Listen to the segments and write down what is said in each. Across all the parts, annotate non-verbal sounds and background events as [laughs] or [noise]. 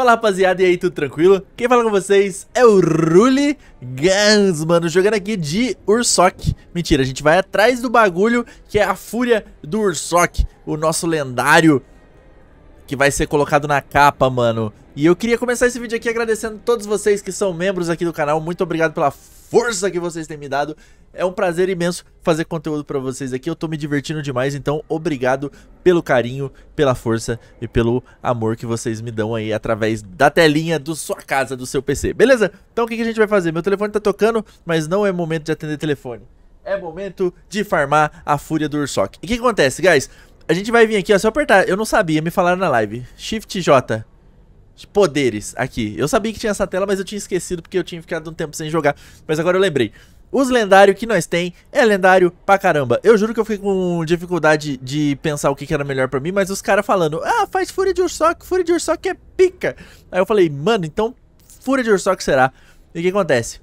Fala rapaziada, e aí, tudo tranquilo? Quem fala com vocês é o Ruli Gans, mano, jogando aqui de Ursoc. Mentira, a gente vai atrás do bagulho que é a fúria do Ursoc, o nosso lendário que vai ser colocado na capa, mano. E eu queria começar esse vídeo aqui agradecendo todos vocês que são membros aqui do canal, muito obrigado pela força que vocês têm me dado. É um prazer imenso fazer conteúdo para vocês aqui. Eu tô me divertindo demais, então obrigado pelo carinho, pela força e pelo amor que vocês me dão aí através da telinha do sua casa, do seu PC. Beleza? Então o que, a gente vai fazer? Meu telefone tá tocando, mas não é momento de atender telefone. É momento de farmar a fúria do Ursoc. E o que, que acontece, guys? A gente vai vir aqui, ó, se eu apertar, eu não sabia, me falaram na live. Shift J poderes aqui. Eu sabia que tinha essa tela, mas eu tinha esquecido porque eu tinha ficado um tempo sem jogar. Mas agora eu lembrei. Os lendários que nós tem é lendário pra caramba. Eu juro que eu fiquei com dificuldade de pensar o que, que era melhor pra mim, mas os caras falando, ah, faz Fúria de Ursoc, Fúria de Ursoc é pica. Aí eu falei, mano, então Fúria de Ursoc será. E o que acontece?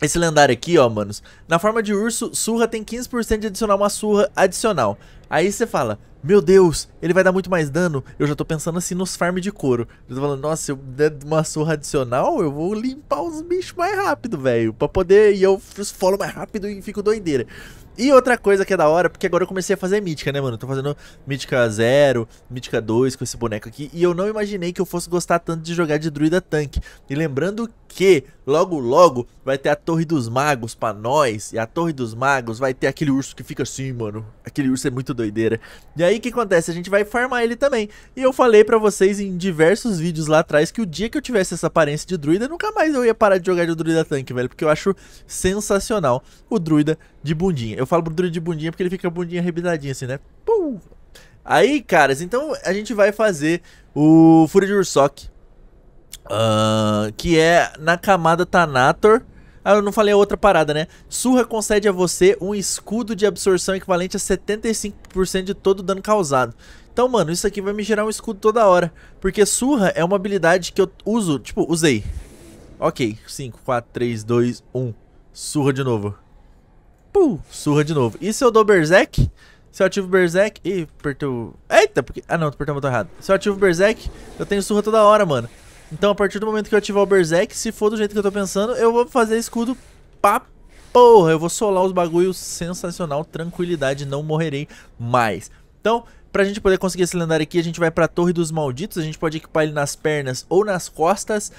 Esse lendário aqui, ó, manos, na forma de urso, surra tem 15% de adicionar uma surra adicional. Aí você fala, meu Deus, ele vai dar muito mais dano. Eu já tô pensando assim nos farms de couro. Eu tô falando, nossa, se eu der uma surra adicional, eu vou limpar os bichos mais rápido, velho. Pra poder. E eu falo mais rápido e fico doideira. E outra coisa que é da hora, porque agora eu comecei a fazer mítica, né, mano? Tô fazendo mítica 0, mítica 2 com esse boneco aqui. E eu não imaginei que eu fosse gostar tanto de jogar de druida tanque. E lembrando que logo logo vai ter a Torre dos Magos pra nós. E a Torre dos Magos vai ter aquele urso que fica assim, mano. Aquele urso é muito doideira. E aí o que acontece? A gente vai farmar ele também. E eu falei pra vocês em diversos vídeos lá atrás que o dia que eu tivesse essa aparência de druida, nunca mais eu ia parar de jogar de druida tanque, velho. Porque eu acho sensacional o druida de bundinha. Eu eu falo gordura de bundinha porque ele fica a bundinha arrebitadinha assim, né? Pum! Aí, caras, então a gente vai fazer o Fúria de Ursoc. Uh, que é na camada Thanator. Ah, eu não falei a outra parada, né? Surra concede a você um escudo de absorção equivalente a 75% de todo o dano causado. Então, mano, isso aqui vai me gerar um escudo toda hora. Porque surra é uma habilidade que eu uso, tipo, usei. Ok, 5, 4, 3, 2, 1. Surra de novo surra de novo. E se eu dou Berserk? Se eu ativo Berserk... Ih, apertou... Eita, porque... Ah, não, apertou o botão errado. Se eu ativo Berserk, eu tenho surra toda hora, mano. Então, a partir do momento que eu ativar o Berserk, se for do jeito que eu tô pensando, eu vou fazer escudo pra porra. Eu vou solar os bagulhos sensacional, tranquilidade, não morrerei mais. Então, pra gente poder conseguir esse lendário aqui, a gente vai pra Torre dos Malditos, a gente pode equipar ele nas pernas ou nas costas.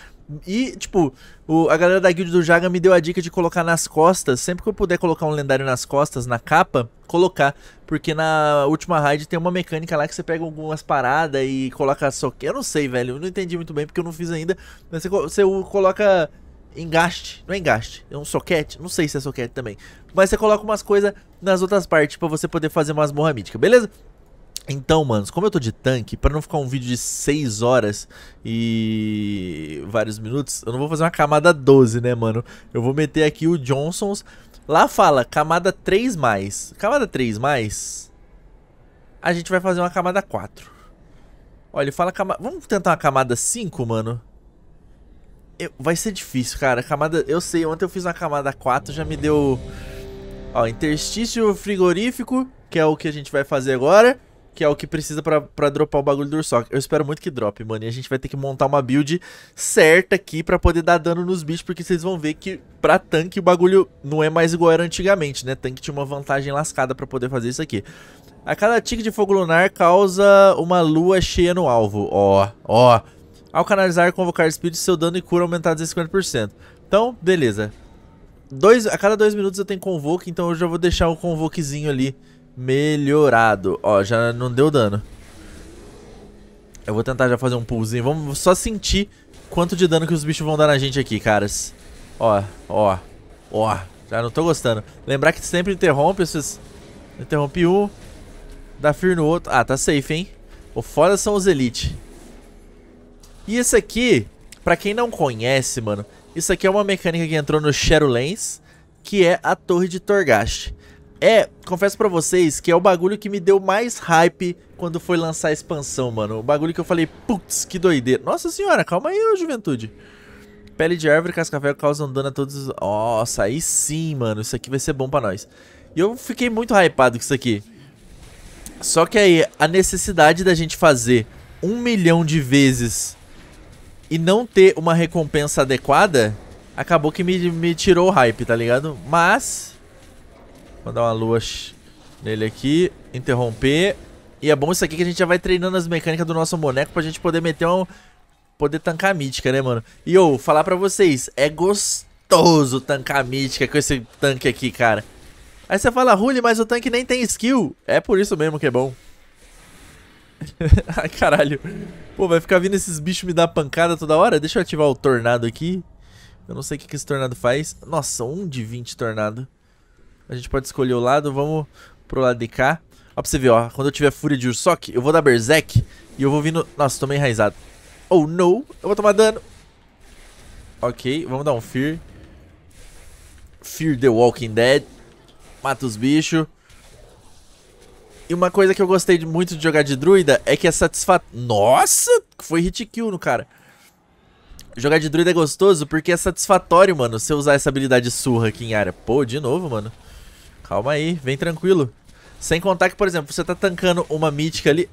E, tipo, o, a galera da guild do Jaga me deu a dica de colocar nas costas. Sempre que eu puder colocar um lendário nas costas, na capa, colocar. Porque na última raid tem uma mecânica lá que você pega algumas paradas e coloca só. Eu não sei, velho. Eu não entendi muito bem porque eu não fiz ainda. Mas você, você coloca engaste, não é engaste, é um soquete, não sei se é soquete também. Mas você coloca umas coisas nas outras partes para você poder fazer umas mítica, beleza? Então, manos, como eu tô de tanque, para não ficar um vídeo de 6 horas e vários minutos, eu não vou fazer uma camada 12, né, mano? Eu vou meter aqui o Johnsons. Lá fala camada 3 mais. Camada 3 mais, a gente vai fazer uma camada 4. Olha, ele fala camada... Vamos tentar uma camada 5, mano? Eu... Vai ser difícil, cara. Camada... Eu sei, ontem eu fiz uma camada 4, já me deu... Ó, interstício frigorífico, que é o que a gente vai fazer agora que é o que precisa para dropar o bagulho do Ursoc. Eu espero muito que drop, mano. E a gente vai ter que montar uma build certa aqui para poder dar dano nos bichos, porque vocês vão ver que pra tanque o bagulho não é mais igual era antigamente, né? Tanque tinha uma vantagem lascada para poder fazer isso aqui. A cada tique de fogo lunar causa uma lua cheia no alvo. Ó, ó. Ao canalizar, convocar speed, seu dano e cura em 50%. Então, beleza. Dois, a cada dois minutos eu tenho convoque, então eu já vou deixar o um convoquezinho ali Melhorado. Ó, já não deu dano. Eu vou tentar já fazer um pullzinho. Vamos só sentir quanto de dano que os bichos vão dar na gente aqui, caras. Ó, ó, ó. Já não tô gostando. Lembrar que sempre interrompe esses... Interrompe um. Dá fear no outro. Ah, tá safe, hein? O foda são os elite. E esse aqui, pra quem não conhece, mano... Isso aqui é uma mecânica que entrou no Shadowlands, que é a torre de Torghast. É, confesso para vocês que é o bagulho que me deu mais hype quando foi lançar a expansão, mano. O bagulho que eu falei, putz, que doideira. Nossa senhora, calma aí, ô, juventude. Pele de árvore e cascavel causam dano a todos. Nossa, aí sim, mano. Isso aqui vai ser bom pra nós. E eu fiquei muito hypado com isso aqui. Só que aí, a necessidade da gente fazer um milhão de vezes e não ter uma recompensa adequada, acabou que me, me tirou o hype, tá ligado? Mas, Mandar uma lua nele aqui. Interromper. E é bom isso aqui que a gente já vai treinando as mecânicas do nosso boneco pra gente poder meter um... Poder tancar a mítica, né, mano? E eu, falar pra vocês, é gostoso tancar a mítica com esse tanque aqui, cara. Aí você fala, Rully, mas o tanque nem tem skill. É por isso mesmo que é bom. [laughs] Ai, caralho. Pô, vai ficar vindo esses bichos me dar pancada toda hora? Deixa eu ativar o tornado aqui. Eu não sei o que, que esse tornado faz. Nossa, 1 um de 20 tornado. A gente pode escolher o lado, vamos pro lado de cá. Ó pra você ver, ó. Quando eu tiver fúria de Ursoc, eu vou dar Berserk e eu vou vindo... Nossa, tomei enraizado. Oh, no! Eu vou tomar dano. Ok, vamos dar um Fear. Fear the Walking Dead. Mata os bichos. E uma coisa que eu gostei muito de jogar de druida é que é satisfatório. Nossa! Foi hit kill no cara. Jogar de druida é gostoso porque é satisfatório, mano, você usar essa habilidade surra aqui em área. Pô, de novo, mano. Calma aí, vem tranquilo. Sem contar que, por exemplo, você tá tancando uma mítica ali.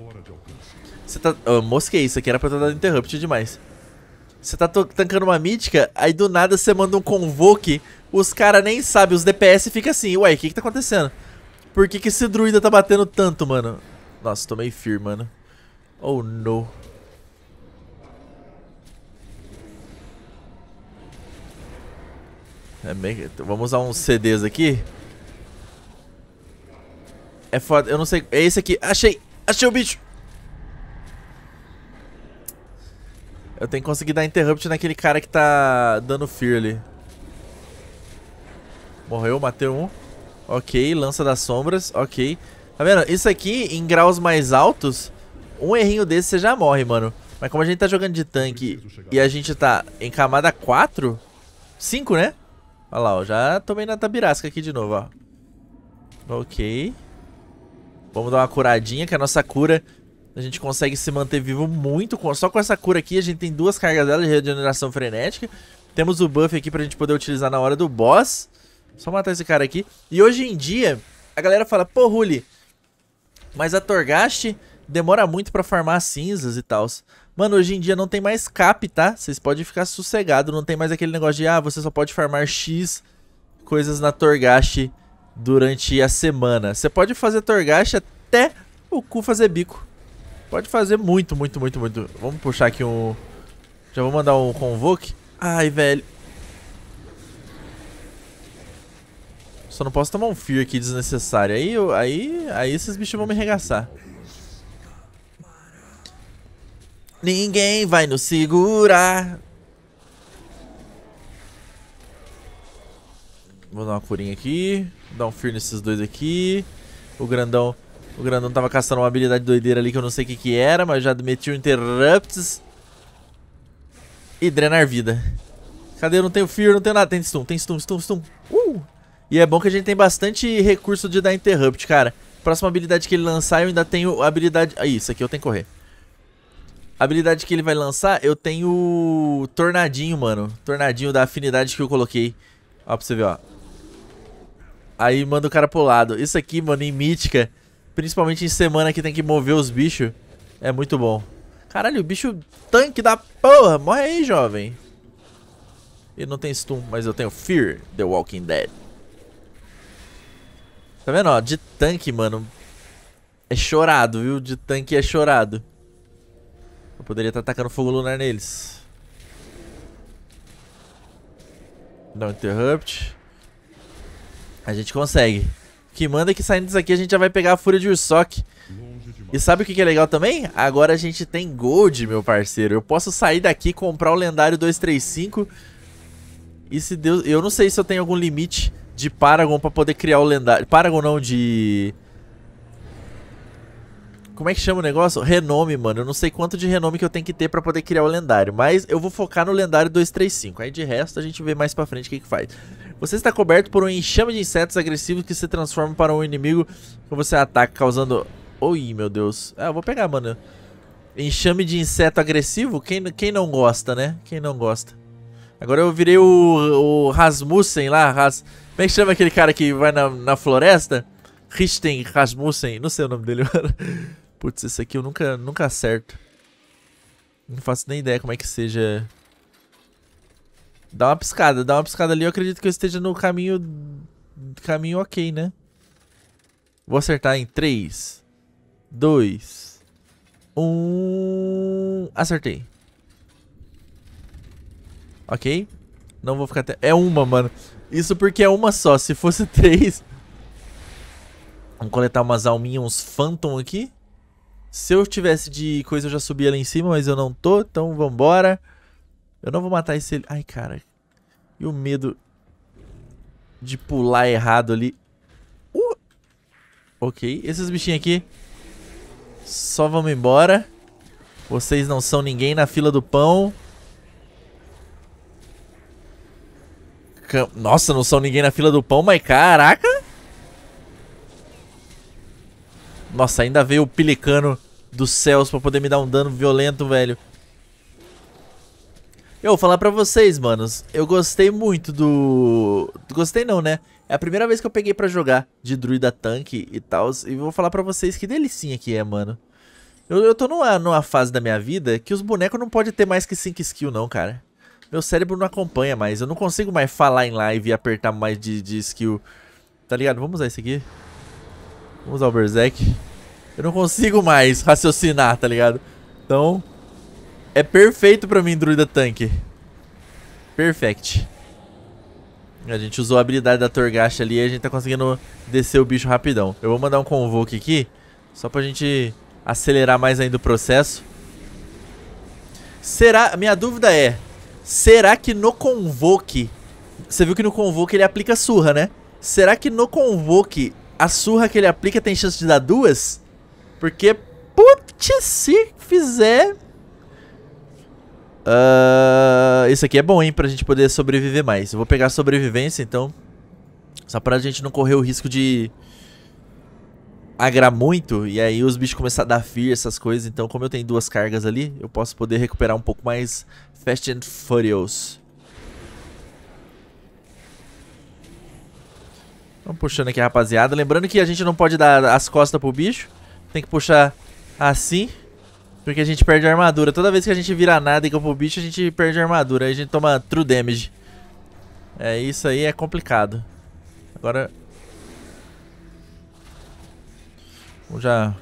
Você tá. Oh, mosquei, isso aqui era pra eu ter dado interrupt demais. Você tá tancando uma mítica, aí do nada você manda um convoke, os caras nem sabem, os DPS fica assim, ué, o que que tá acontecendo? Por que que esse druida tá batendo tanto, mano? Nossa, tomei firme, mano. Oh, no. É meio... Vamos usar uns CDs aqui. É foda, eu não sei. É esse aqui. Achei! Achei o bicho! Eu tenho que conseguir dar interrupt naquele cara que tá dando fear ali. Morreu, matei um. Ok, lança das sombras, ok. Tá vendo? Isso aqui, em graus mais altos, um errinho desse você já morre, mano. Mas como a gente tá jogando de tanque e a gente tá em camada 4, 5, né? Olha lá, ó, já tomei na tabirasca aqui de novo, ó. Ok. Vamos dar uma curadinha, que a nossa cura... A gente consegue se manter vivo muito. Com... Só com essa cura aqui, a gente tem duas cargas dela de regeneração frenética. Temos o buff aqui pra gente poder utilizar na hora do boss. Só matar esse cara aqui. E hoje em dia, a galera fala, pô, Huli, mas a Torghast demora muito pra farmar cinzas e tal. Mano, hoje em dia não tem mais cap, tá? Vocês podem ficar sossegados, não tem mais aquele negócio de, ah, você só pode farmar X coisas na Torghast durante a semana. Você pode fazer torgache até o cu fazer bico. Pode fazer muito, muito, muito, muito. Vamos puxar aqui um... Já vou mandar um convoke. Ai, velho. Só não posso tomar um Fear aqui desnecessário. Aí, eu, aí, aí esses bichos vão me arregaçar. Ninguém vai nos segurar. Vou dar uma curinha aqui. Dar um fear nesses dois aqui. O grandão... O grandão tava caçando uma habilidade doideira ali que eu não sei o que que era, mas já meti o interrupts. E drenar vida. Cadê? Eu não tenho fear, não tenho nada. Tem stun, tem stun, stun, stun. Uh! E é bom que a gente tem bastante recurso de dar interrupt, cara. Próxima habilidade que ele lançar, eu ainda tenho a habilidade... Ah, isso aqui eu tenho que correr. A habilidade que ele vai lançar, eu tenho Tornadinho, mano. Tornadinho da afinidade que eu coloquei. Ó, pra você ver, ó. Aí manda o cara pro lado. Isso aqui, mano, em mítica, principalmente em semana que tem que mover os bichos, é muito bom. Caralho, o bicho tanque da porra. Morre aí, jovem. Ele não tem stun, mas eu tenho Fear The Walking Dead. Tá vendo, ó? De tanque, mano. É chorado, viu? De tanque é chorado. Eu poderia estar tá atacando fogo lunar neles. Dá um interrupt. A gente consegue. O que manda é que saindo disso aqui a gente já vai pegar a fúria de Ursoc. E sabe o que, que é legal também? Agora a gente tem gold, meu parceiro. Eu posso sair daqui, comprar o lendário 235. E se Deus... Eu não sei se eu tenho algum limite de Paragon pra poder criar o lendário. Paragon não, de... Como é que chama o negócio? Renome, mano. Eu não sei quanto de renome que eu tenho que ter pra poder criar o lendário. Mas eu vou focar no lendário 235. Aí de resto a gente vê mais pra frente o que, que faz. Você está coberto por um enxame de insetos agressivos que se transforma para um inimigo que você ataca, causando... Oi, meu Deus. Ah, eu vou pegar, mano. Enxame de inseto agressivo? Quem, quem não gosta, né? Quem não gosta? Agora eu virei o, o Rasmussen lá. Ras... Como é que chama aquele cara que vai na, na floresta? Richten Rasmussen, não sei o nome dele, [laughs] mano. Putz, esse aqui eu nunca, nunca acerto. Não faço nem ideia como é que seja. Dá uma piscada, dá uma piscada ali. Eu acredito que eu esteja no caminho. Caminho ok, né? Vou acertar em 3, 2, 1. Acertei. Ok? Não vou ficar até. É uma, mano. Isso porque é uma só. Se fosse [laughs] três. Vamos coletar umas alminhas, uns Phantom aqui. Se eu tivesse de coisa, eu já subia lá em cima, mas eu não tô, então vambora. Eu não vou matar esse... Ai, cara. E o medo de pular errado ali. Uh! Ok, esses bichinhos aqui. Só vamos embora. Vocês não são ninguém na fila do pão. Nossa, não são ninguém na fila do pão, mas caraca! Nossa, ainda veio o Pelicano dos céus pra poder me dar um dano violento, velho. Eu vou falar pra vocês, manos. Eu gostei muito do... Gostei não, né? É a primeira vez que eu peguei pra jogar de druida tanque e tal. E vou falar pra vocês que delicinha que é, mano. Eu, eu tô numa, numa fase da minha vida que os bonecos não podem ter mais que 5 skill não, cara. Meu cérebro não acompanha mais. Eu não consigo mais falar em live e apertar mais de, de skill. Tá ligado? Vamos usar isso aqui. Vamos usar o Berserk. Eu não consigo mais raciocinar, tá ligado? Então, é perfeito pra mim, druida tanque. Perfect. A gente usou a habilidade da Torgash ali e a gente tá conseguindo descer o bicho rapidão. Eu vou mandar um convoke aqui, só pra gente acelerar mais ainda o processo. Será... Minha dúvida é, será que no convoke... Você viu que no convoke ele aplica surra, né? Será que no convoke a surra que ele aplica tem chance de dar duas? Porque, putz, se fizer... Uh, isso aqui é bom, hein, pra gente poder sobreviver mais. Eu vou pegar sobrevivência, então. Só pra gente não correr o risco de agrar muito e aí os bichos começar a dar fear, essas coisas. Então, como eu tenho duas cargas ali, eu posso poder recuperar um pouco mais Fast and Furious. Vamos puxando aqui rapaziada. Lembrando que a gente não pode dar as costas pro bicho. Tem que puxar assim. Porque a gente perde a armadura. Toda vez que a gente vira nada e go pro bicho, a gente perde a armadura. Aí a gente toma true damage. É, isso aí é complicado. Agora... Vamos já...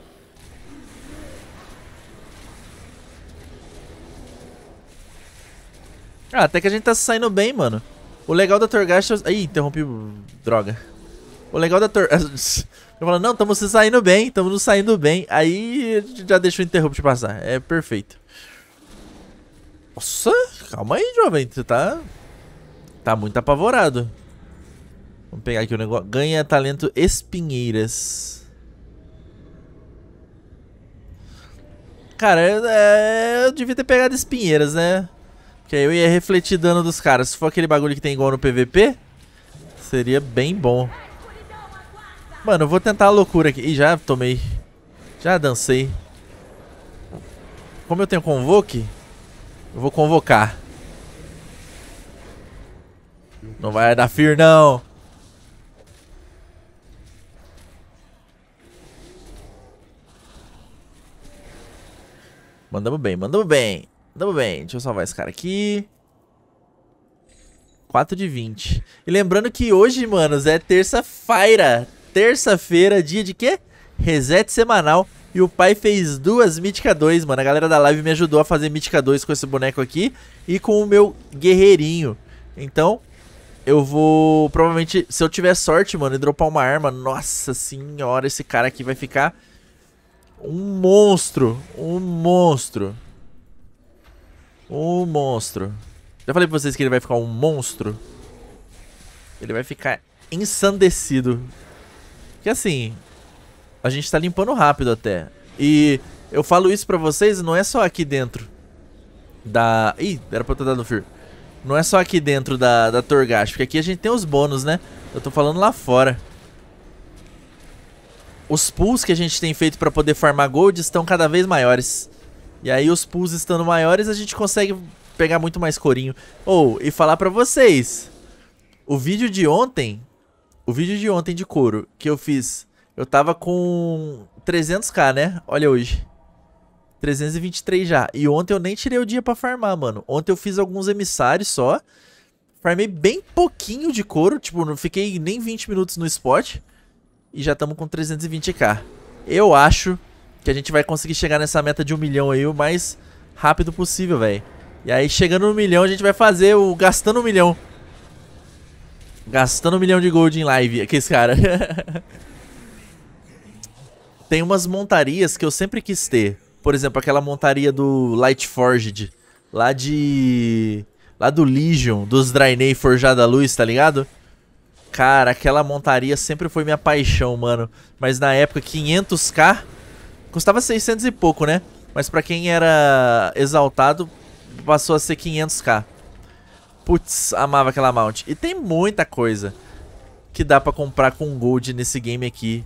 Ah, até que a gente tá saindo bem, mano. O legal da Torghast... Ih, interrompi... Droga. O legal da torre, [laughs] Eu falo, não, estamos saindo bem, estamos saindo bem. Aí já deixa o interrupt passar. É perfeito. Nossa, calma aí, jovem. Você tá. Tá muito apavorado. Vamos pegar aqui o negócio. Ganha talento espinheiras. Cara, eu, é, eu devia ter pegado espinheiras, né? Porque aí eu ia refletir dano dos caras. Se for aquele bagulho que tem igual no PVP, seria bem bom. Mano, eu vou tentar a loucura aqui. Ih, já tomei. Já dancei. Como eu tenho convoque, eu vou convocar. Não vai dar fear, não. Mandamos bem, mandamos bem. Mandamos bem. Deixa eu salvar esse cara aqui. 4 de 20. E lembrando que hoje, manos, é terça-feira terça-feira, dia de quê? Reset semanal. E o pai fez duas Mítica 2, mano. A galera da live me ajudou a fazer Mítica 2 com esse boneco aqui e com o meu guerreirinho. Então, eu vou. Provavelmente, se eu tiver sorte, mano, e dropar uma arma, nossa senhora, esse cara aqui vai ficar um monstro. Um monstro. Um monstro. Já falei pra vocês que ele vai ficar um monstro? Ele vai ficar ensandecido. Que assim, a gente tá limpando rápido até. E eu falo isso pra vocês, não é só aqui dentro da... Ih, era pra eu ter dado no Não é só aqui dentro da, da Torgash, porque aqui a gente tem os bônus, né? Eu tô falando lá fora. Os pools que a gente tem feito pra poder farmar gold estão cada vez maiores. E aí os pools estando maiores, a gente consegue pegar muito mais corinho. Ou, oh, e falar pra vocês... O vídeo de ontem o vídeo de ontem de couro que eu fiz, eu tava com 300k, né? Olha hoje. 323 já. E ontem eu nem tirei o dia pra farmar, mano. Ontem eu fiz alguns emissários só. Farmei bem pouquinho de couro, tipo, não fiquei nem 20 minutos no spot. E já estamos com 320k. Eu acho que a gente vai conseguir chegar nessa meta de um milhão aí o mais rápido possível, velho. E aí chegando no milhão a gente vai fazer o gastando um milhão. Gastando um milhão de gold em live. Que esse cara. [laughs] Tem umas montarias que eu sempre quis ter. Por exemplo, aquela montaria do Light Forged. Lá de. Lá do Legion, dos Draenei Forjada Luz, tá ligado? Cara, aquela montaria sempre foi minha paixão, mano. Mas na época, 500k custava 600 e pouco, né? Mas pra quem era exaltado, passou a ser 500k. Putz, amava aquela mount. E tem muita coisa que dá pra comprar com gold nesse game aqui.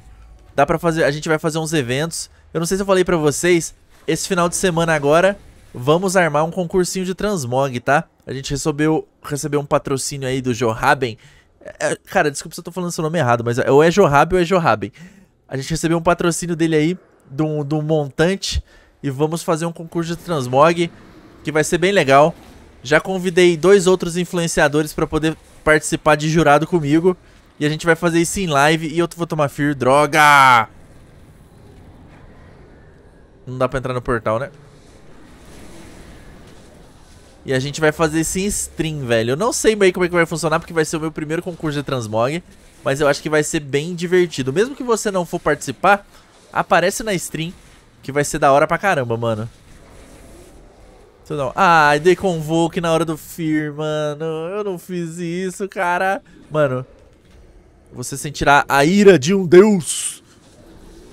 Dá pra fazer... A gente vai fazer uns eventos. Eu não sei se eu falei pra vocês, esse final de semana agora, vamos armar um concursinho de transmog, tá? A gente recebeu, recebeu um patrocínio aí do Johaben. É, é cara, desculpa se eu tô falando seu nome errado, mas é, ou é Johaben ou é Johaben. A gente recebeu um patrocínio dele aí, do do de um montante, e vamos fazer um concurso de transmog, que vai ser bem legal. Já convidei dois outros influenciadores para poder participar de jurado comigo. E a gente vai fazer isso em live e eu vou tomar Fear, droga! Não dá pra entrar no portal, né? E a gente vai fazer isso em stream, velho. Eu não sei bem como é que vai funcionar, porque vai ser o meu primeiro concurso de Transmog. Mas eu acho que vai ser bem divertido. Mesmo que você não for participar, aparece na stream, que vai ser da hora pra caramba, mano. Tudo Ai, dei convoke na hora do Fear, mano. Eu não fiz isso, cara. Mano, você sentirá a ira de um deus.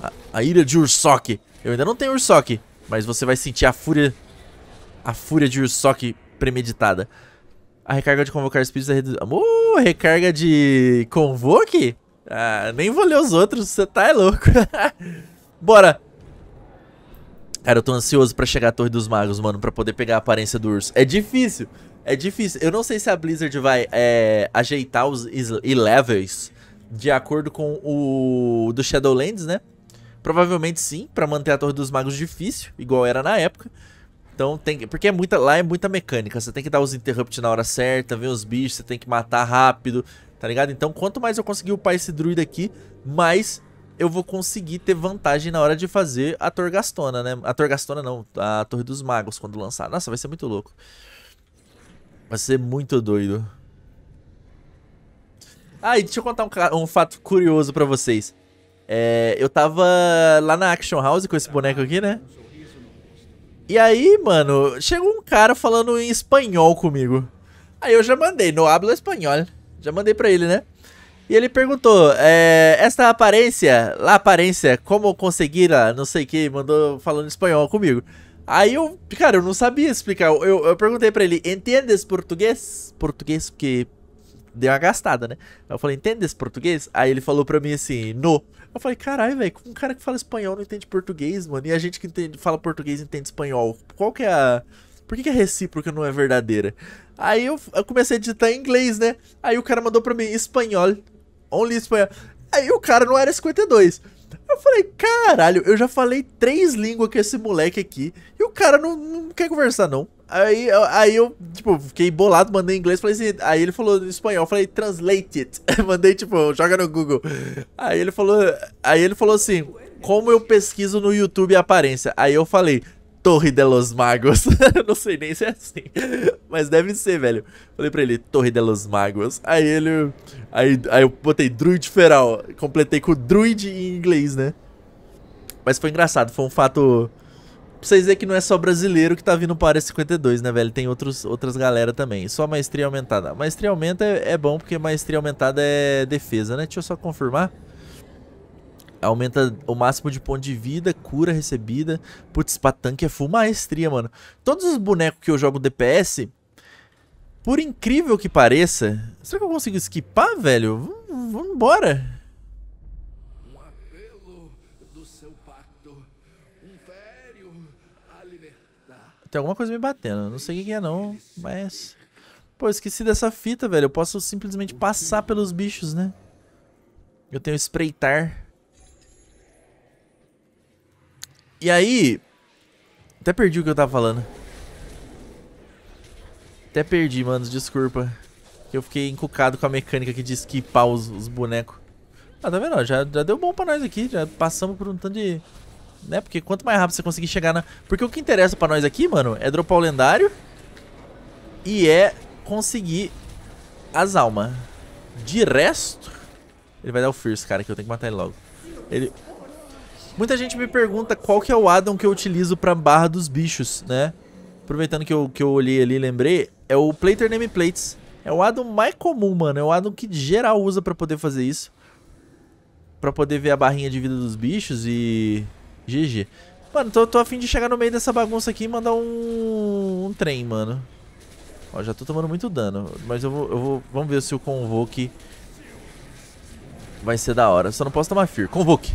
A, a ira de Ursock. Eu ainda não tenho Ursock, mas você vai sentir a fúria... A fúria de Ursock premeditada. A recarga de convocar espíritos é reduzida. Uh, recarga de convoke? Ah, nem vou ler os outros, você tá é louco. [laughs] Bora! Cara, eu tô ansioso pra chegar à Torre dos Magos, mano, pra poder pegar a aparência do urso. É difícil, é difícil. Eu não sei se a Blizzard vai é, ajeitar os levels de acordo com o do Shadowlands, né? Provavelmente sim, pra manter a Torre dos Magos difícil, igual era na época. Então tem que, Porque é muita, lá é muita mecânica. Você tem que dar os interrupt na hora certa, ver os bichos, você tem que matar rápido, tá ligado? Então quanto mais eu conseguir upar esse druida aqui, mais eu vou conseguir ter vantagem na hora de fazer a Gastona, né? A Gastona não, a Torre dos Magos quando lançar. Nossa, vai ser muito louco. Vai ser muito doido. Ah, e deixa eu contar um, um fato curioso pra vocês. É, eu tava lá na Action House com esse boneco aqui, né? E aí, mano, chegou um cara falando em espanhol comigo. Aí eu já mandei, no habla espanhol. Já mandei pra ele, né? E ele perguntou: é, esta aparência, lá aparência, como conseguir, não sei o que, mandou falando espanhol comigo. Aí eu, cara, eu não sabia explicar. Eu, eu perguntei pra ele: entendes português? Português, porque deu uma gastada, né? Eu falei: entendes português? Aí ele falou pra mim assim: no. Eu falei, caralho, velho, um cara que fala espanhol não entende português, mano. E a gente que entende, fala português entende espanhol. Qual que é a. Por que, que a recíproca não é verdadeira? Aí eu, eu, comecei a digitar em inglês, né? Aí o cara mandou pra mim espanhol. Only espanhol. Aí o cara não era 52. Eu falei, caralho, eu já falei três línguas com esse moleque aqui e o cara não, não quer conversar, não. Aí, aí eu, tipo, fiquei bolado, mandei em inglês, falei assim, aí ele falou em espanhol, falei, translate it. [laughs] mandei, tipo, joga no Google. Aí ele falou, aí ele falou assim, como eu pesquiso no YouTube a aparência? Aí eu falei, Torre de los Magos. [laughs] não sei nem se é assim. Mas deve ser, velho. Falei pra ele, Torre de los Magos. Aí ele. Aí, aí eu botei Druid Feral. Completei com Druid em inglês, né? Mas foi engraçado, foi um fato. Pra vocês verem que não é só brasileiro que tá vindo para área 52, né, velho? Tem outros, outras galera também. Só maestria aumentada. Maestria aumenta é, é bom, porque maestria aumentada é defesa, né? Deixa eu só confirmar aumenta o máximo de ponto de vida, cura recebida. Putz, pra tanque é full maestria, mano. Todos os bonecos que eu jogo DPS, por incrível que pareça... Será que eu consigo esquipar, velho? V vambora. Tem alguma coisa me batendo, não sei o que é não, mas... Pô, esqueci dessa fita, velho. Eu posso simplesmente passar pelos bichos, né? Eu tenho espreitar. E aí. Até perdi o que eu tava falando. Até perdi, mano, desculpa. Eu fiquei encucado com a mecânica que de esquipar os, os bonecos. Ah, tá vendo? Já, já deu bom pra nós aqui. Já passamos por um tanto de. Né? Porque quanto mais rápido você conseguir chegar na. Porque o que interessa pra nós aqui, mano, é dropar o lendário. E é conseguir as almas. De resto. Ele vai dar o first, cara, que eu tenho que matar ele logo. Ele. Muita gente me pergunta qual que é o addon que eu utilizo pra barra dos bichos, né? Aproveitando que eu, que eu olhei ali e lembrei, é o Plater Nameplates. É o addon mais comum, mano. É o addon que geral usa pra poder fazer isso. Pra poder ver a barrinha de vida dos bichos e... GG. Mano, tô, tô afim de chegar no meio dessa bagunça aqui e mandar um, um trem, mano. Ó, já tô tomando muito dano. Mas eu vou, eu vou... Vamos ver se o Convoke vai ser da hora. Só não posso tomar Fear. Convoke!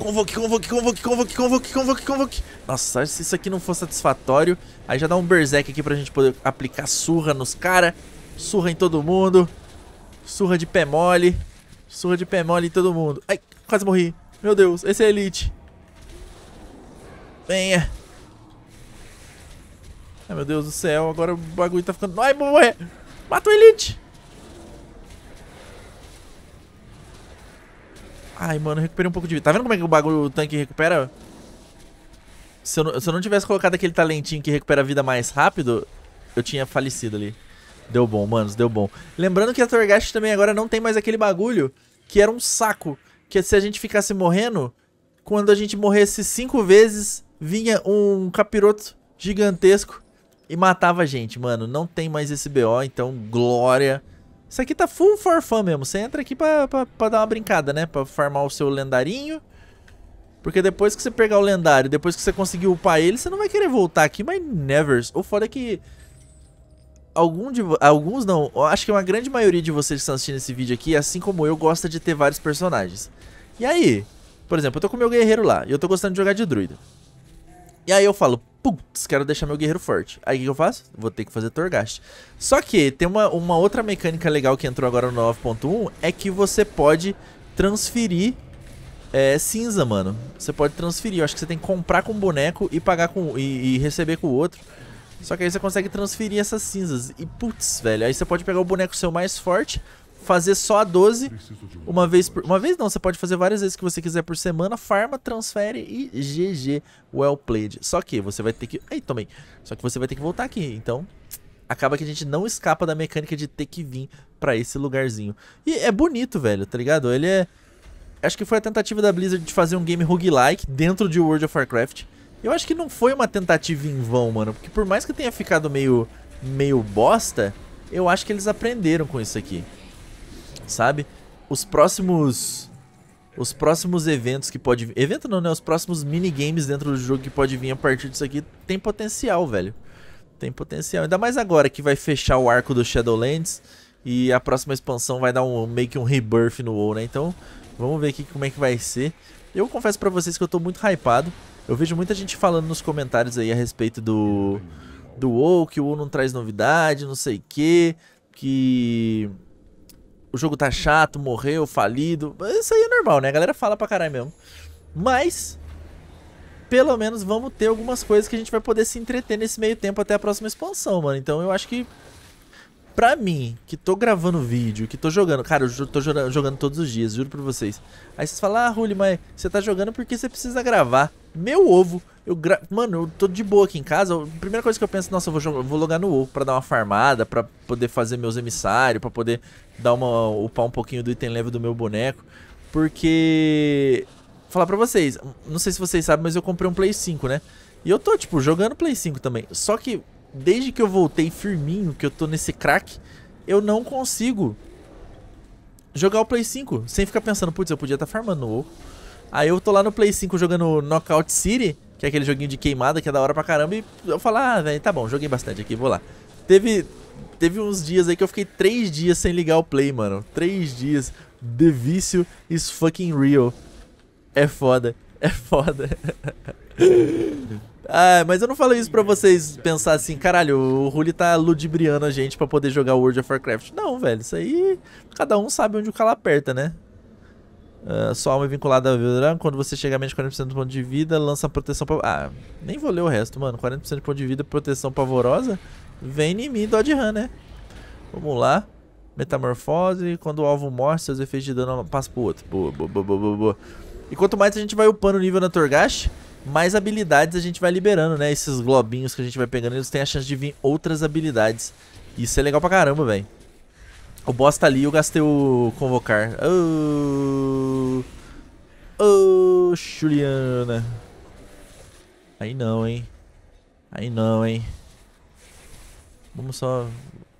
Convoque, convoque, convoque, convoque, convoque, convoque, convoque. Nossa, se isso aqui não for satisfatório, aí já dá um berserk aqui pra gente poder aplicar surra nos cara. Surra em todo mundo. Surra de pé mole. Surra de pé mole em todo mundo. Ai, quase morri. Meu Deus, esse é elite. Venha. Ai, meu Deus do céu, agora o bagulho tá ficando... Ai, vou morrer. Mata o elite. Ai, mano, recuperei um pouco de vida. Tá vendo como é que o bagulho, o tanque recupera? Se eu, não, se eu não tivesse colocado aquele talentinho que recupera a vida mais rápido, eu tinha falecido ali. Deu bom, manos, deu bom. Lembrando que a Torghast também agora não tem mais aquele bagulho que era um saco. Que se a gente ficasse morrendo, quando a gente morresse cinco vezes, vinha um capiroto gigantesco e matava a gente, mano. Não tem mais esse BO, então glória isso aqui tá full for fun mesmo. Você entra aqui pra, pra, pra dar uma brincada, né? Pra farmar o seu lendarinho. Porque depois que você pegar o lendário, depois que você conseguir upar ele, você não vai querer voltar aqui, mas never. Ou foda é que... Algum de, alguns não, acho que uma grande maioria de vocês que estão assistindo esse vídeo aqui, assim como eu, gosta de ter vários personagens. E aí, por exemplo, eu tô com o meu guerreiro lá e eu tô gostando de jogar de druida. E aí eu falo, putz, quero deixar meu guerreiro forte. Aí o que eu faço? Vou ter que fazer Torghast. Só que tem uma, uma outra mecânica legal que entrou agora no 9.1, é que você pode transferir é, cinza, mano. Você pode transferir, eu acho que você tem que comprar com um boneco e pagar com e, e receber com o outro. Só que aí você consegue transferir essas cinzas. E putz, velho, aí você pode pegar o boneco seu mais forte fazer só a 12 uma vez por, uma vez não, você pode fazer várias vezes que você quiser por semana, farma, transfere e GG, well played. Só que você vai ter que, aí também, só que você vai ter que voltar aqui, então acaba que a gente não escapa da mecânica de ter que vir para esse lugarzinho. E é bonito, velho, tá ligado? Ele é acho que foi a tentativa da Blizzard de fazer um game roguelike dentro de World of Warcraft. Eu acho que não foi uma tentativa em vão, mano, porque por mais que tenha ficado meio meio bosta, eu acho que eles aprenderam com isso aqui sabe? Os próximos os próximos eventos que pode evento não, né? Os próximos minigames dentro do jogo que pode vir a partir disso aqui tem potencial, velho. Tem potencial. Ainda mais agora que vai fechar o arco do Shadowlands e a próxima expansão vai dar um meio que um rebirth no WoW, né? Então, vamos ver aqui como é que vai ser. Eu confesso para vocês que eu tô muito hypado. Eu vejo muita gente falando nos comentários aí a respeito do do WoW, que o WoW não traz novidade, não sei o quê, que o jogo tá chato, morreu, falido. Isso aí é normal, né? A galera fala pra caralho mesmo. Mas, pelo menos vamos ter algumas coisas que a gente vai poder se entreter nesse meio tempo até a próxima expansão, mano. Então eu acho que pra mim, que tô gravando vídeo, que tô jogando, cara, eu tô jogando todos os dias, juro pra vocês. Aí vocês falam, ah, Rully, mas você tá jogando porque você precisa gravar. Meu ovo, eu gra... Mano, eu tô de boa aqui em casa. A primeira coisa que eu penso, nossa, eu vou, jogar, vou logar no ovo pra dar uma farmada, pra poder fazer meus emissários, pra poder dar uma. upar um pouquinho do item level do meu boneco. Porque. Falar pra vocês, não sei se vocês sabem, mas eu comprei um Play 5, né? E eu tô, tipo, jogando Play 5 também. Só que desde que eu voltei firminho, que eu tô nesse crack, eu não consigo jogar o Play 5 sem ficar pensando, putz, eu podia estar tá farmando o Aí eu tô lá no Play 5 jogando Knockout City, que é aquele joguinho de queimada que é da hora pra caramba, e eu falo, ah, velho, tá bom, joguei bastante aqui, vou lá. Teve, teve uns dias aí que eu fiquei três dias sem ligar o Play, mano. Três dias. The vício is fucking real. É foda, é foda. [laughs] Ah, mas eu não falo isso pra vocês pensar assim, caralho, o Rulli tá ludibriando a gente pra poder jogar World of Warcraft. Não, velho, isso aí cada um sabe onde o cala aperta, né? Uh, sua alma é vinculada a vida. Quando você chega a menos 40% do ponto de vida, lança proteção pra... Ah, nem vou ler o resto, mano. 40% de ponto de vida, proteção pavorosa. Vem em mim, Dodge Run, né? Vamos lá. Metamorfose. Quando o alvo morre, seus efeitos de dano passam pro outro. Boa, boa, boa, boa, boa. E quanto mais a gente vai upando o nível na Torgash, mais habilidades a gente vai liberando, né? Esses globinhos que a gente vai pegando, eles têm a chance de vir outras habilidades. Isso é legal pra caramba, velho. O boss tá ali eu gastei o convocar. Oh, oh, Juliana. Aí não, hein. Aí não, hein. Vamos só...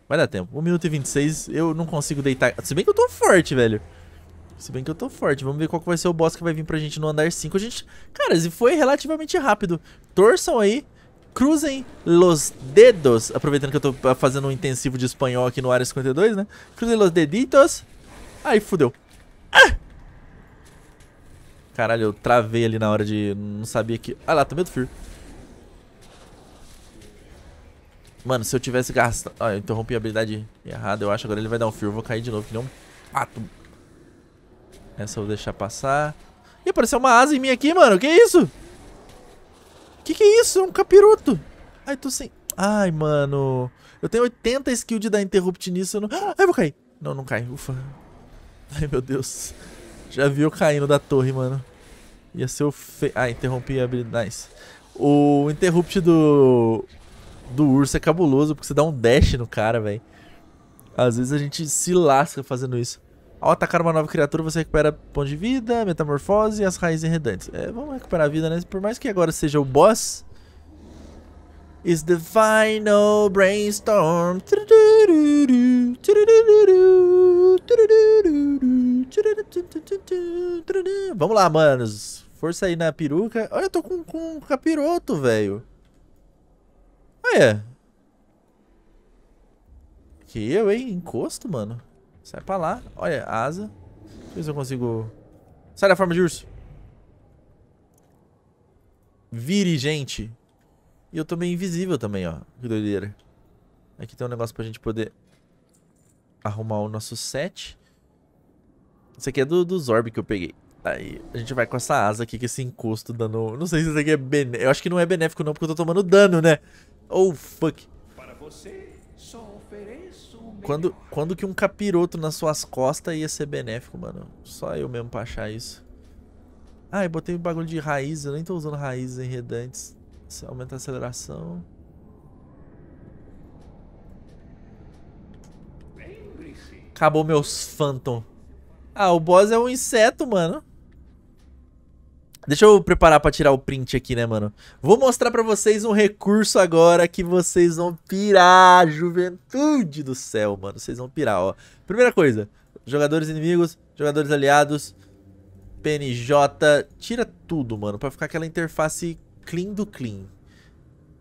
Vai dar tempo. 1 minuto e 26, eu não consigo deitar. Se bem que eu tô forte, velho. Se bem que eu tô forte. Vamos ver qual vai ser o boss que vai vir pra gente no andar 5. A gente... Cara, e foi relativamente rápido. Torçam aí. Cruzem los dedos. Aproveitando que eu tô ah, fazendo um intensivo de espanhol aqui no Área 52, né? Cruzem los deditos. Aí, fudeu. Ah! Caralho, eu travei ali na hora de... Não sabia que... Ah lá, meio do fio. Mano, se eu tivesse gastado... Ah, eu interrompi a habilidade errada, eu acho. Agora ele vai dar um fio. Eu vou cair de novo, que nem um pato essa eu vou deixar passar. Ih, apareceu uma asa em mim aqui, mano. Que isso? Que que é isso? É um capiroto. Ai, tô sem... Ai, mano. Eu tenho 80 skill de dar interrupt nisso. Eu não... Ai, vou cair. Não, não cai. Ufa. Ai, meu Deus. Já vi eu caindo da torre, mano. Ia ser o fe... Ah, interrompi a habilidade. Nice. O interrupt do... Do urso é cabuloso, porque você dá um dash no cara, velho. Às vezes a gente se lasca fazendo isso. Ao atacar uma nova criatura, você recupera ponto de vida, metamorfose e as raízes enredantes. É, vamos recuperar a vida, né? Por mais que agora seja o boss. Is the final brainstorm. Vamos lá, manos. Força aí na peruca. Olha, eu tô com, com um capiroto, velho. Olha. Que eu, hein? Encosto, mano. Sai pra lá. Olha, asa. Deixa eu ver se eu consigo... Sai da forma de urso. Vire, gente. E eu tô meio invisível também, ó. Que doideira. Aqui tem um negócio pra gente poder arrumar o nosso set. Isso aqui é do, do Zorb que eu peguei. Aí a gente vai com essa asa aqui, que esse encosto dando... Não sei se isso aqui é benéfico. Eu acho que não é benéfico não, porque eu tô tomando dano, né? Oh, fuck. Para você, quando, quando que um capiroto nas suas costas ia ser benéfico, mano? Só eu mesmo pra achar isso. Ah, eu botei um bagulho de raiz. Eu nem tô usando raízes enredantes. Isso aumenta a aceleração. Acabou meus Phantom. Ah, o boss é um inseto, mano. Deixa eu preparar para tirar o print aqui, né, mano? Vou mostrar para vocês um recurso agora que vocês vão pirar, juventude do céu, mano. Vocês vão pirar, ó. Primeira coisa, jogadores inimigos, jogadores aliados, PNJ, tira tudo, mano, para ficar aquela interface clean do clean.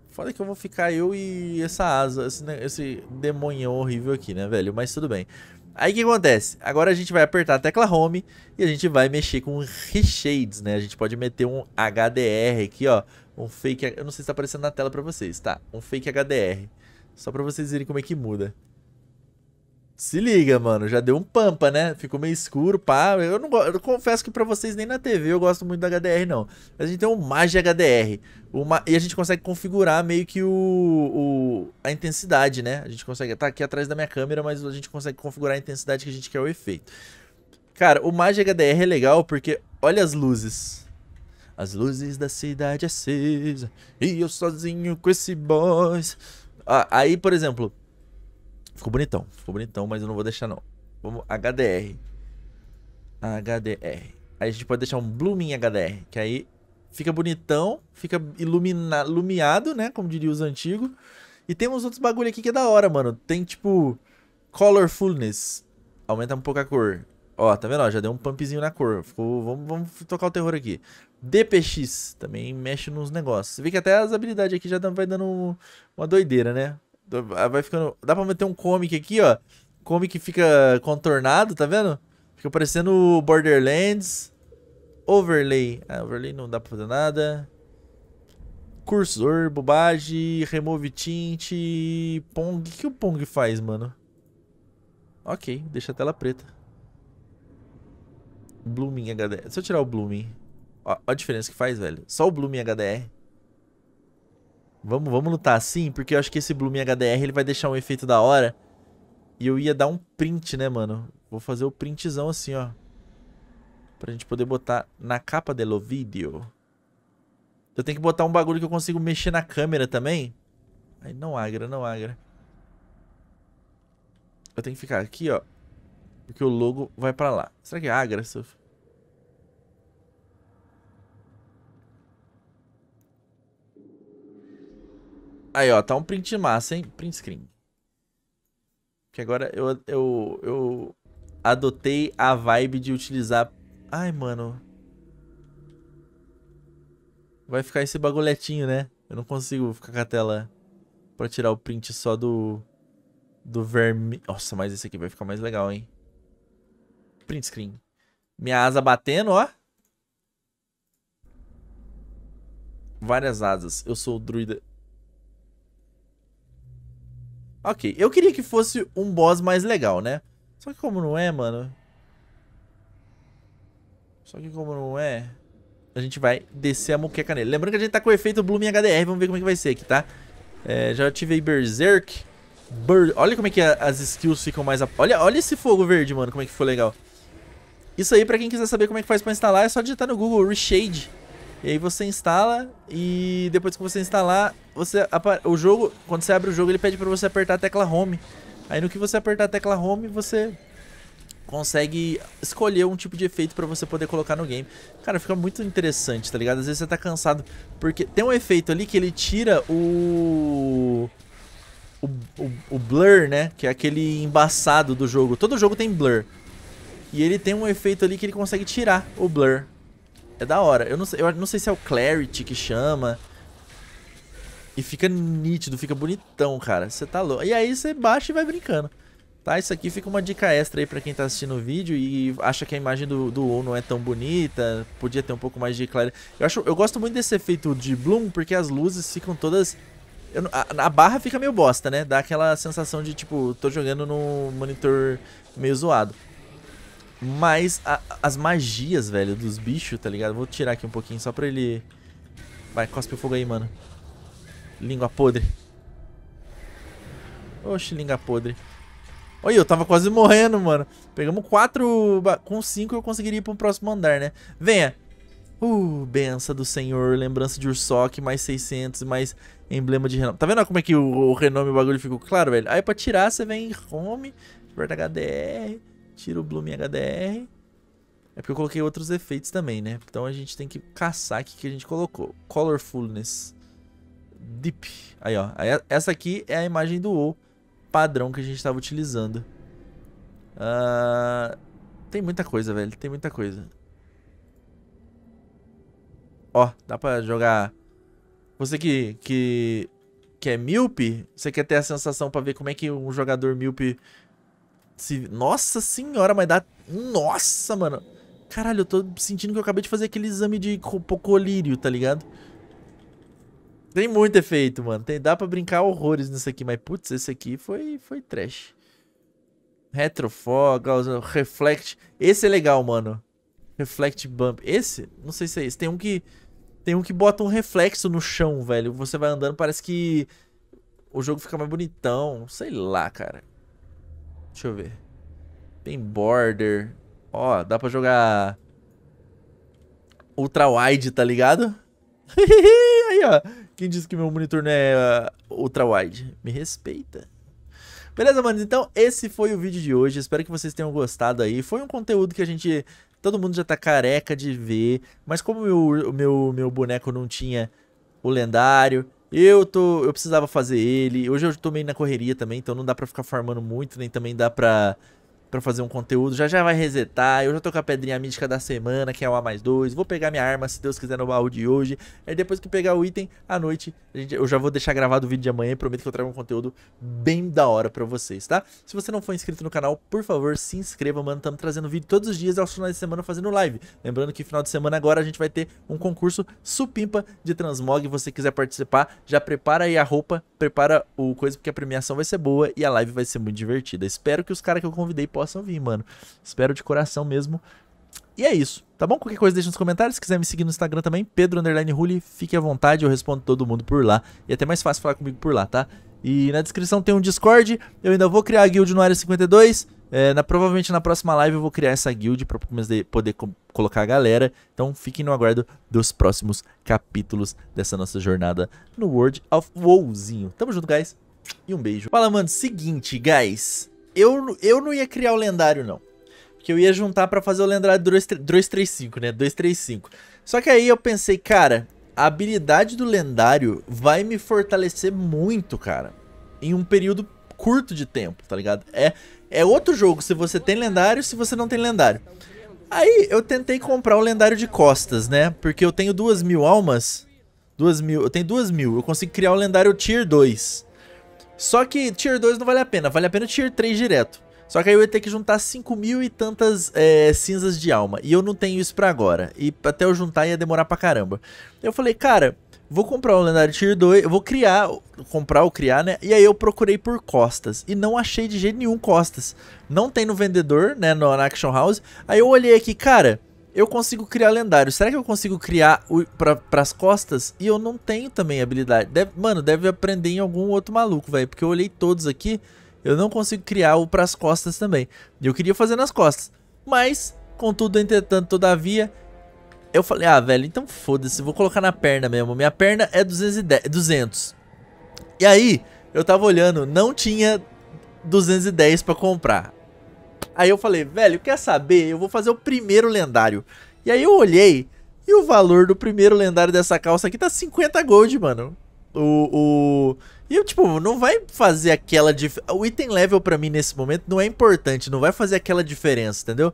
Foda que eu vou ficar eu e essa asa, esse, esse demonhão horrível aqui, né, velho? Mas tudo bem. Aí o que acontece? Agora a gente vai apertar a tecla Home e a gente vai mexer com reshades, né? A gente pode meter um HDR aqui, ó. Um fake... Eu não sei se tá aparecendo na tela pra vocês, tá? Um fake HDR. Só pra vocês verem como é que muda. Se liga, mano, já deu um pampa, né? Ficou meio escuro, pá. Eu não eu confesso que para vocês nem na TV eu gosto muito da HDR não. A gente tem o Mage HDR, uma e a gente consegue configurar meio que o, o a intensidade, né? A gente consegue tá aqui atrás da minha câmera, mas a gente consegue configurar a intensidade que a gente quer o efeito. Cara, o Mage HDR é legal porque olha as luzes. As luzes da cidade acesa e eu sozinho com esse boss. Ah, aí, por exemplo, Ficou bonitão, ficou bonitão, mas eu não vou deixar não. Vamos, HDR. HDR. Aí a gente pode deixar um blooming HDR, que aí fica bonitão, fica iluminado, né, como diria os antigos. E tem uns outros bagulho aqui que é da hora, mano. Tem tipo colorfulness, aumenta um pouco a cor. Ó, tá vendo? Ó, já deu um pumpzinho na cor. Ficou, vamos, vamos tocar o terror aqui. DPX também mexe nos negócios. Você vê que até as habilidades aqui já vai dando uma doideira, né? Ah, vai ficando. Dá pra meter um comic aqui, ó. Comic fica contornado, tá vendo? Fica parecendo Borderlands. Overlay. Ah, overlay não dá pra fazer nada. Cursor, bobagem, remove tinte. Pong. O que, que o Pong faz, mano? Ok, deixa a tela preta. Blooming HDR. Se eu tirar o Blooming. Ó, ó a diferença que faz, velho. Só o Blooming HDR. Vamos, vamos lutar assim, porque eu acho que esse Blooming HDR ele vai deixar um efeito da hora. E eu ia dar um print, né, mano? Vou fazer o printzão assim, ó. Pra gente poder botar na capa do vídeo. Eu tenho que botar um bagulho que eu consigo mexer na câmera também. Aí não agra, não agra. Eu tenho que ficar aqui, ó. Porque o logo vai pra lá. Será que é agra, Suf? Aí, ó, tá um print massa, hein? Print screen. Que agora eu, eu, eu adotei a vibe de utilizar... Ai, mano. Vai ficar esse bagulhetinho, né? Eu não consigo ficar com a tela pra tirar o print só do... Do vermelho. Nossa, mas esse aqui vai ficar mais legal, hein? Print screen. Minha asa batendo, ó. Várias asas. Eu sou o druida Ok, eu queria que fosse um boss mais legal, né? Só que como não é, mano... Só que como não é... A gente vai descer a muqueca nele. Lembrando que a gente tá com o efeito Bloom HDR. Vamos ver como é que vai ser aqui, tá? É, já ativei Berserk. Ber... Olha como é que as skills ficam mais... Olha, olha esse fogo verde, mano. Como é que ficou legal. Isso aí, pra quem quiser saber como é que faz pra instalar, é só digitar no Google Reshade. E aí você instala e depois que você instalar, você o jogo, quando você abre o jogo, ele pede para você apertar a tecla home. Aí no que você apertar a tecla home, você consegue escolher um tipo de efeito para você poder colocar no game. Cara, fica muito interessante, tá ligado? Às vezes você tá cansado, porque tem um efeito ali que ele tira o o, o, o blur, né? Que é aquele embaçado do jogo. Todo jogo tem blur. E ele tem um efeito ali que ele consegue tirar o blur. É da hora. Eu não, sei, eu não sei se é o Clarity que chama. E fica nítido, fica bonitão, cara. Você tá louco. E aí você baixa e vai brincando. Tá? Isso aqui fica uma dica extra aí pra quem tá assistindo o vídeo e acha que a imagem do, do U não é tão bonita. Podia ter um pouco mais de claridade. Eu, acho, eu gosto muito desse efeito de Bloom, porque as luzes ficam todas... Eu, a, a, barra fica meio bosta, né? Dá aquela sensação de, tipo, tô jogando num monitor meio zoado. Mas a, as magias, velho, dos bichos, tá ligado? Vou tirar aqui um pouquinho só pra ele... Vai, cospe o fogo aí, mano. Língua podre. Oxe, língua podre. Olha, eu tava quase morrendo, mano. Pegamos quatro... Com cinco eu conseguiria ir pro próximo andar, né? Venha. Uh, benção do senhor. Lembrança de Ursoc, mais 600, mais emblema de renome. Tá vendo como é que o, o renome, o bagulho ficou claro, velho? Aí pra tirar, você vem home, aperta HDR tira o Bloom HDR. É porque eu coloquei outros efeitos também, né? Então a gente tem que caçar aqui que a gente colocou. Colorfulness. Deep. Aí, ó. Essa aqui é a imagem do WoW padrão que a gente estava utilizando. Uh... tem muita coisa, velho. Tem muita coisa. Ó, dá pra jogar... Você que, que, que é míope, você quer ter a sensação pra ver como é que um jogador míope se... Nossa senhora, mas dá... Nossa, mano. Caralho, eu tô sentindo que eu acabei de fazer aquele exame de colírio, tá ligado? Tem muito efeito, mano. Tem, dá pra brincar horrores nisso aqui, mas putz, esse aqui foi, foi trash. Retrofoga, Reflect. Esse é legal, mano. Reflect Bump. Esse? Não sei se é esse. Tem um que... Tem um que bota um reflexo no chão, velho. Você vai andando, parece que o jogo fica mais bonitão. Sei lá, cara. Deixa eu ver. Tem border. Ó, dá pra jogar... Ultra-wide, tá ligado? [laughs] Aí, ó. Quem disse que meu monitor não é uh, ultra-wide? Me respeita. Beleza, mano? Então, esse foi o vídeo de hoje. Espero que vocês tenham gostado aí. Foi um conteúdo que a gente... Todo mundo já tá careca de ver. Mas como o meu, meu, meu boneco não tinha o lendário... Eu tô, eu precisava fazer ele. Hoje eu tô meio na correria também, então não dá para ficar farmando muito, nem também dá para para fazer um conteúdo. Já já vai resetar. Eu já tô com a pedrinha mítica da semana, que é o A mais 2. Vou pegar minha arma, se Deus quiser, no baú de hoje. Aí depois que pegar o item, à noite, gente, eu já vou deixar gravado o vídeo de amanhã. Prometo que eu trago um conteúdo bem da hora para vocês, tá? Se você não for inscrito no canal, por favor, se inscreva, mano. Estamos trazendo vídeo todos os dias, aos finais de semana, fazendo live. Lembrando que final de semana agora a gente vai ter um concurso supimpa de transmog. Se você quiser participar, já prepara aí a roupa, prepara o coisa, porque a premiação vai ser boa e a live vai ser muito divertida. Espero que os caras que eu convidei possam possam vir, mano. Espero de coração mesmo. E é isso, tá bom? Qualquer coisa deixa nos comentários. Se quiser me seguir no Instagram também, Pedro Underline Rulli, fique à vontade, eu respondo todo mundo por lá. E é até mais fácil falar comigo por lá, tá? E na descrição tem um Discord, eu ainda vou criar a guild no Área 52. É, na, provavelmente na próxima live eu vou criar essa guild pra poder co colocar a galera. Então fiquem no aguardo dos próximos capítulos dessa nossa jornada no World of Wowzinho. Tamo junto, guys. E um beijo. Fala, mano. Seguinte, guys. Eu, eu não ia criar o lendário, não. Porque eu ia juntar para fazer o lendário 235, né? 235. Só que aí eu pensei, cara, a habilidade do lendário vai me fortalecer muito, cara. Em um período curto de tempo, tá ligado? É, é outro jogo se você tem lendário se você não tem lendário. Aí eu tentei comprar o lendário de costas, né? Porque eu tenho duas mil almas. Duas mil, eu tenho duas mil. Eu consigo criar o lendário tier 2. Só que Tier 2 não vale a pena, vale a pena Tier 3 direto. Só que aí eu ia ter que juntar 5 mil e tantas é, cinzas de alma. E eu não tenho isso pra agora. E até eu juntar ia demorar pra caramba. Eu falei, cara, vou comprar um lendário tier 2, eu vou criar, comprar ou criar, né? E aí eu procurei por costas e não achei de jeito nenhum costas. Não tem no vendedor, né, no, na Action House. Aí eu olhei aqui, cara, eu consigo criar lendário. Será que eu consigo criar para as pras costas? E eu não tenho também habilidade. Deve, mano, deve aprender em algum outro maluco, velho. Porque eu olhei todos aqui, eu não consigo criar o pras costas também. Eu queria fazer nas costas. Mas, contudo, entretanto, todavia, eu falei, ah, velho, então foda-se, vou colocar na perna mesmo. Minha perna é 210, 200. E aí, eu tava olhando, não tinha 210 pra comprar. Aí eu falei, velho, quer saber? Eu vou fazer o primeiro lendário. E aí eu olhei e o valor do primeiro lendário dessa calça aqui tá 50 gold, mano. O, o... E eu, tipo, não vai fazer aquela diferença. O item level para mim nesse momento não é importante, não vai fazer aquela diferença, entendeu?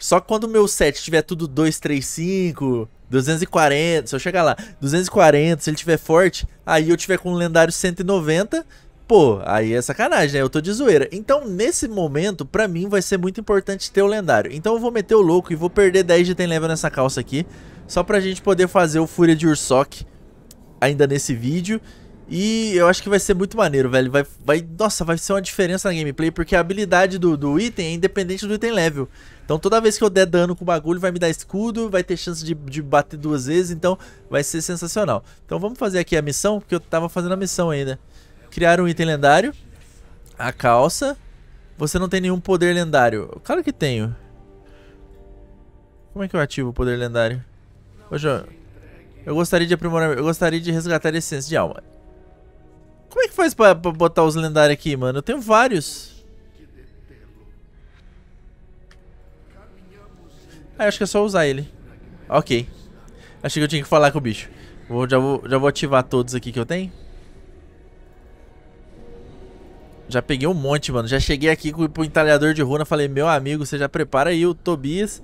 Só quando o meu set tiver tudo 235, 240, se eu chegar lá, 240, se ele tiver forte, aí eu tiver com um lendário 190 pô, aí é sacanagem, né? Eu tô de zoeira. Então, nesse momento, pra mim, vai ser muito importante ter o lendário. Então eu vou meter o louco e vou perder 10 de item level nessa calça aqui. Só pra gente poder fazer o Fúria de Ursoc ainda nesse vídeo. E eu acho que vai ser muito maneiro, velho. Vai, vai, nossa, vai ser uma diferença na gameplay, porque a habilidade do, do item é independente do item level. Então toda vez que eu der dano com o bagulho, vai me dar escudo, vai ter chance de, de bater duas vezes, então vai ser sensacional. Então vamos fazer aqui a missão, porque eu tava fazendo a missão ainda. Criar um item lendário. A calça. Você não tem nenhum poder lendário. Claro que tenho. Como é que eu ativo o poder lendário? Hoje eu, eu gostaria de aprimorar... Eu gostaria de resgatar a essência de alma. Como é que faz pra, pra botar os lendários aqui, mano? Eu tenho vários. Ah, acho que é só usar ele. Ok. Achei que eu tinha que falar com o bicho. Vou, já, vou, já vou ativar todos aqui que eu tenho. Já peguei um monte, mano. Já cheguei aqui com o entalhador de runa. Falei, meu amigo, você já prepara aí o Tobias.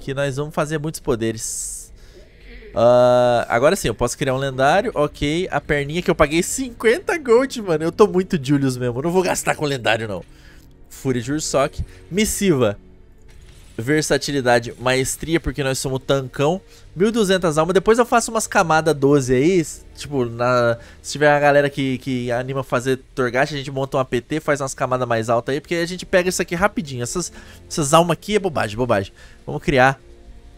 Que nós vamos fazer muitos poderes. Uh, agora sim, eu posso criar um lendário. Ok, a perninha que eu paguei 50 gold, mano. Eu tô muito Julius mesmo. Não vou gastar com lendário, não. Fúria de Ursoc. Missiva versatilidade, maestria, porque nós somos tancão. 1200 almas. Depois eu faço umas camada 12 aí. Tipo, na, se tiver a galera que, que anima fazer Torgash, a gente monta um APT, faz umas camadas mais altas aí. Porque a gente pega isso aqui rapidinho. Essas, essas almas aqui é bobagem, bobagem. Vamos criar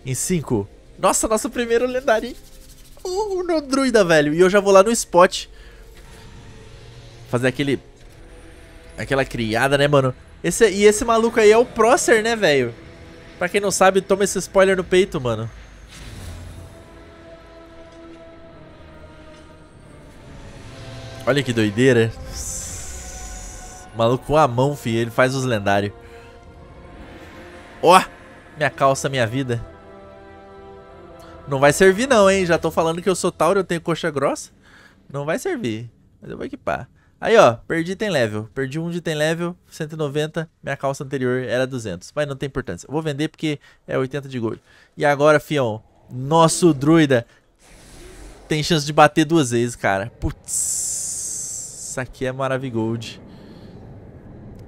em 5. Nossa, nosso primeiro lendário, uh, O Uh, no druida, velho. E eu já vou lá no spot. Fazer aquele... Aquela criada, né, mano? Esse, e esse maluco aí é o Procer, né, velho? Pra quem não sabe, toma esse spoiler no peito, mano. Olha que doideira. O maluco com a mão, filho. Ele faz os lendários. Ó! Oh, minha calça, minha vida. Não vai servir não, hein? Já tô falando que eu sou Tauro, eu tenho coxa grossa. Não vai servir. Mas eu vou equipar. Aí, ó, perdi tem level. Perdi um de tem level, 190. Minha calça anterior era 200. Mas não tem importância. Eu vou vender porque é 80 de gold. E agora, fião, nosso druida tem chance de bater duas vezes, cara. Putz, isso aqui é maravigold.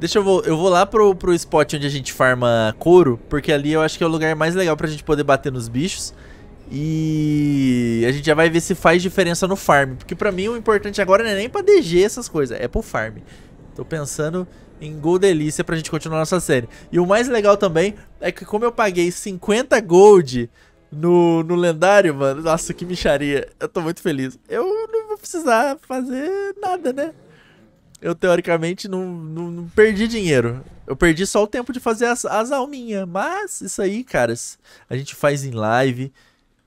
Deixa eu vou, eu vou lá pro, pro spot onde a gente farma couro, porque ali eu acho que é o lugar mais legal pra gente poder bater nos bichos. E a gente já vai ver se faz diferença no farm. Porque pra mim o importante agora não é nem pra DG essas coisas, é pro farm. Tô pensando em Gold Delícia pra gente continuar nossa série. E o mais legal também é que como eu paguei 50 Gold no, no lendário, mano, nossa, que micharia. Eu tô muito feliz. Eu não vou precisar fazer nada, né? Eu, teoricamente, não, não, não perdi dinheiro. Eu perdi só o tempo de fazer as, as alminhas. Mas isso aí, caras, a gente faz em live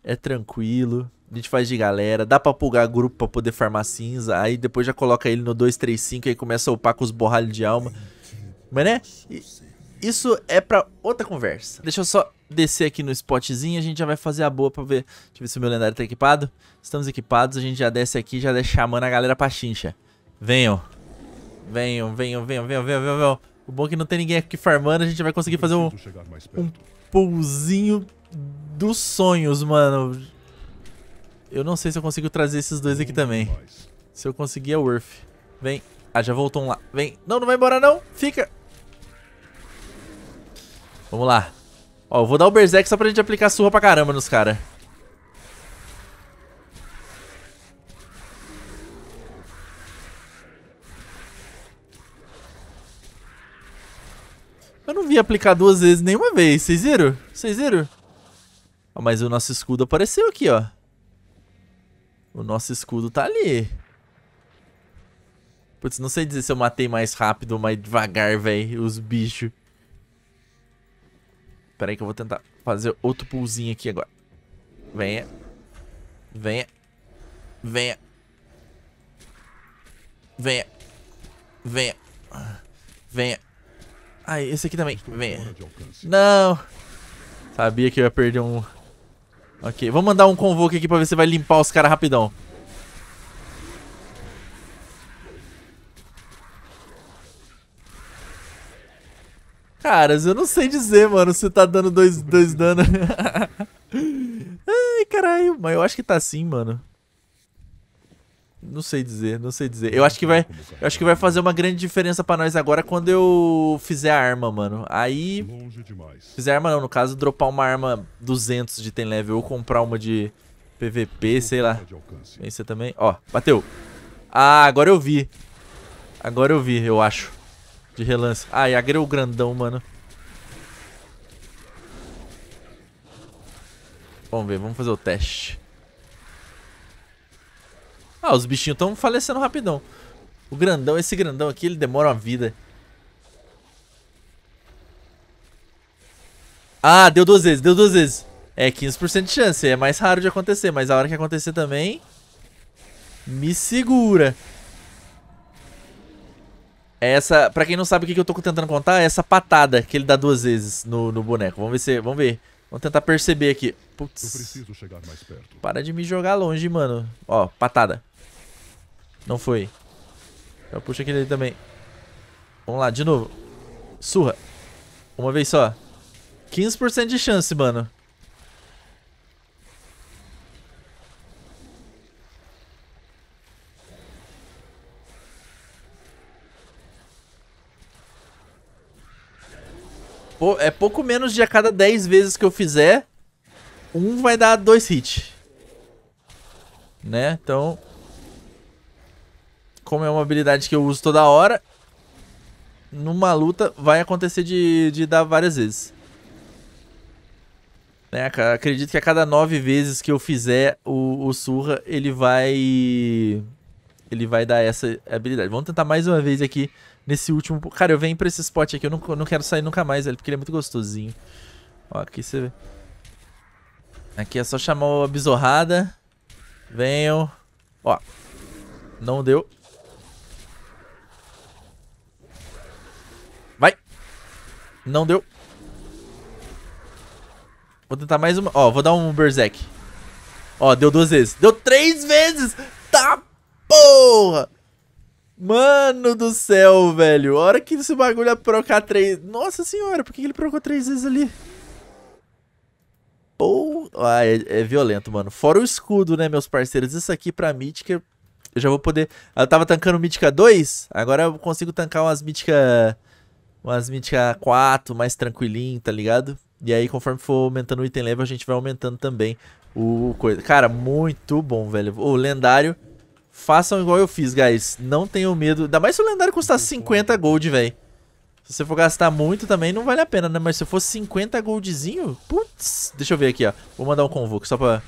é tranquilo. A gente faz de galera, dá pra pulgar grupo pra poder farmar cinza, aí depois já coloca ele no 235 e começa a upar com os borralhos de alma. Mas né, isso é pra outra conversa. Deixa eu só descer aqui no spotzinho, a gente já vai fazer a boa pra ver, deixa eu ver se o meu lendário tá equipado. Estamos equipados, a gente já desce aqui, já deixa chamando a galera pra chincha. Venham, venham, venham, venham, venham, venham, venham. venham. O bom é que não tem ninguém aqui farmando, a gente vai conseguir fazer um, um dos sonhos, mano. Eu não sei se eu consigo trazer esses dois aqui também. Se eu conseguir é worth. Vem. Ah, já voltou um lá. Vem. Não, não vai embora não. Fica. Vamos lá. Ó, eu vou dar o Berserk só pra gente aplicar surra pra caramba nos caras. Eu não vi aplicar duas vezes nenhuma vez. Vocês viram? Vocês viram? mas o nosso escudo apareceu aqui, ó. O nosso escudo tá ali. Putz, não sei dizer se eu matei mais rápido ou mais devagar, velho, os bichos. Pera aí que eu vou tentar fazer outro pulzinho aqui agora. Venha. Venha. Venha. Venha. Venha. Venha. Ai, esse aqui também. Venha. Não. Sabia que eu ia perder um... Ok, vamos mandar um convoque aqui pra ver se vai limpar os caras rapidão. Caras, eu não sei dizer, mano, se tá dando dois, dois dano. [laughs] Ai, caralho. Mas eu acho que tá sim, mano. Não sei dizer, não sei dizer. Eu acho que vai, eu acho que vai fazer uma grande diferença para nós agora quando eu fizer a arma, mano. Aí fizer arma não, no caso dropar uma arma 200 de tem level ou comprar uma de PVP, sei lá. Pensa é também. Ó, bateu. Ah, agora eu vi. Agora eu vi, eu acho. De relance. Ah, e agreu é grandão, mano. Vamos ver, vamos fazer o teste. Ah, os bichinhos estão falecendo rapidão. O grandão, esse grandão aqui, ele demora uma vida. Ah, deu duas vezes, deu duas vezes. É 15% de chance, é mais raro de acontecer, mas a hora que acontecer também... Me segura. Essa, pra quem não sabe o que, eu tô tentando contar, é essa patada que ele dá duas vezes no, no boneco. Vamos ver se, vamos ver. Vamos tentar perceber aqui. Putz. Para de me jogar longe, mano. Ó, patada. Não foi. Eu puxo aquele ali também. Vamos lá, de novo. Surra. Uma vez só. 15% de chance, mano. Pô, é pouco menos de a cada 10 vezes que eu fizer, um vai dar dois hits. Né? Então, como é uma habilidade que eu uso toda hora, numa luta vai acontecer de, de dar várias vezes. Né, acredito que a cada nove vezes que eu fizer o, o Surra, ele vai. Ele vai dar essa habilidade. Vamos tentar mais uma vez aqui nesse último. Cara, eu venho pra esse spot aqui. Eu não, não quero sair nunca mais, porque ele é muito gostosinho. Ó, aqui você vê. Aqui é só chamar a besorrada. Venham. Ó. Não deu. Não deu. Vou tentar mais uma. Ó, vou dar um Berserk. Ó, deu duas vezes. Deu três vezes! Tá porra! Mano do céu, velho. A hora que esse bagulho ia é procar três... Nossa senhora, por que ele procou três vezes ali? Pô... Ah, é, é, violento, mano. Fora o escudo, né, meus parceiros. Isso aqui pra mítica... Eu já vou poder... Eu tava tancando mítica 2. Agora eu consigo tancar umas míticas umas míticas 4, mais tranquilinho, tá ligado? E aí, conforme for aumentando o item level, a gente vai aumentando também o coisa. Cara, muito bom, velho. O lendário, façam igual eu fiz, guys. Não tenham medo. Ainda mais se o lendário custar 50 gold, velho. Se você for gastar muito também, não vale a pena, né? Mas se for 50 goldzinho, putz. Deixa eu ver aqui, ó. Vou mandar um convoke só pra...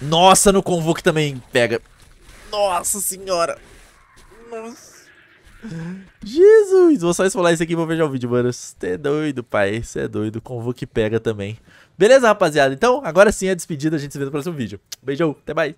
Nossa, no convoke também pega. Nossa senhora. Jesus, vou só esfolar isso aqui e vou fechar o vídeo, mano. Você é doido, pai. Você é doido. Convo que pega também. Beleza, rapaziada? Então, agora sim é despedida. A gente se vê no próximo vídeo. Beijão, até mais.